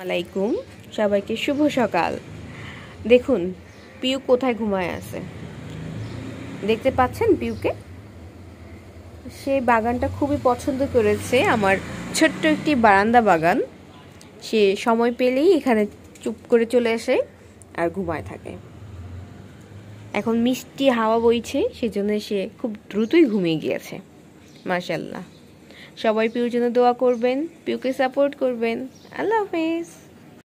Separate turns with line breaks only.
আলাইকুম সবাইকে শুভ সকাল দেখুন পিউ কোথায় ঘুমায় আছে দেখতে পাচ্ছেন পিউকে সে বাগানটা খুবই পছন্দ করেছে আমার ছোট্ট একটি বারান্দা বাগান সে সময় পেলেই এখানে চুপ করে চলে আসে আর ঘুমায় থাকে এখন মিষ্টি হাওয়া বইছে সেজন্য সে খুব দ্রুতই ঘুমিয়ে গিয়েছে মাসাল্লাহ সবাই পিউর জন্য দোয়া করবেন পিউকে সাপোর্ট করবেন আল্লাহ হাফেজ